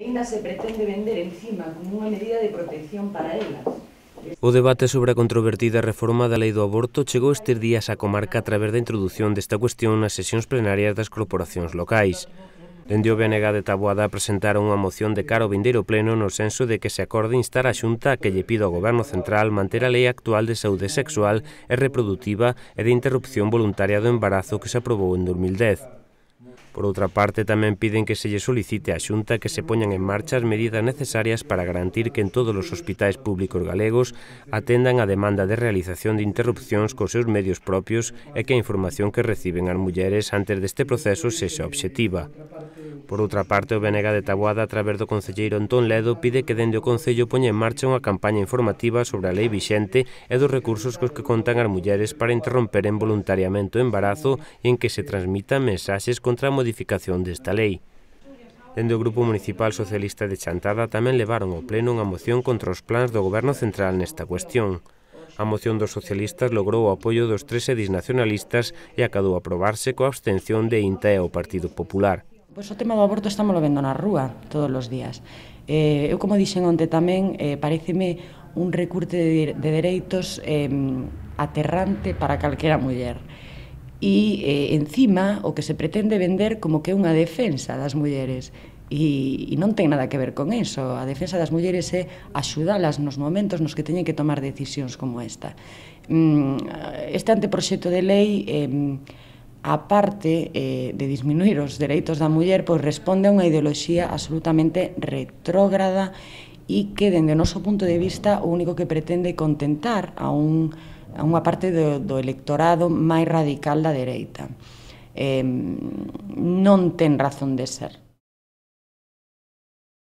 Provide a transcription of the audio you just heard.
Ainda se pretende vender encima como unha medida de protección para elas. O debate sobre a controvertida reforma da lei do aborto chegou estes días á comarca a través da introdución desta cuestión nas sesións plenarias das corporacións locais. Dende o BNG de Taboada presentaron unha moción de caro vindeiro pleno no senso de que se acorde instar a Xunta a que lle pida ao Goberno Central manter a lei actual de saúde sexual e reproductiva e de interrupción voluntaria do embarazo que se aprobou en 2010. Por outra parte, tamén piden que se lle solicite á Xunta que se poñan en marcha as medidas necesarias para garantir que en todos os hospitais públicos galegos atendan a demanda de realización de interrupcións cos seus medios propios e que a información que reciben as mulleres antes deste proceso sexa obxectiva. Por outra parte, o BNG de Taboada, a través do concelleiro Antón Ledo, pide que dende o Concello poña en marcha unha campaña informativa sobre a lei vixente e dos recursos cos que contan as mulleres para interromper involuntariamente o embarazo e en que se transmitan mensaxes contra a modificación desta lei. Dende o Grupo Municipal Socialista de Chantada tamén levaron ao Pleno unha moción contra os plans do Goberno Central nesta cuestión. A moción dos socialistas logrou o apoio dos tres edis nacionalistas e acadou aprobarse coa abstención de INTA e o Partido Popular. Pois o tema do aborto estamos lo vendo na rúa todos os días. Eh, eu, como dixen onte tamén, eh, pareceme un recurte de, de dereitos eh, aterrante para calquera muller e eh, encima o que se pretende vender como que é unha defensa das mulleres e, e non ten nada que ver con eso. A defensa das mulleres é axudalas nos momentos nos que teñen que tomar decisións como esta. Mm, este anteproxecto de lei eh, a parte eh, de disminuir os dereitos da muller pois responde a unha ideoloxía absolutamente retrógrada e que dende o noso punto de vista o único que pretende contentar a un a unha parte do, do electorado máis radical da dereita. Eh, non ten razón de ser.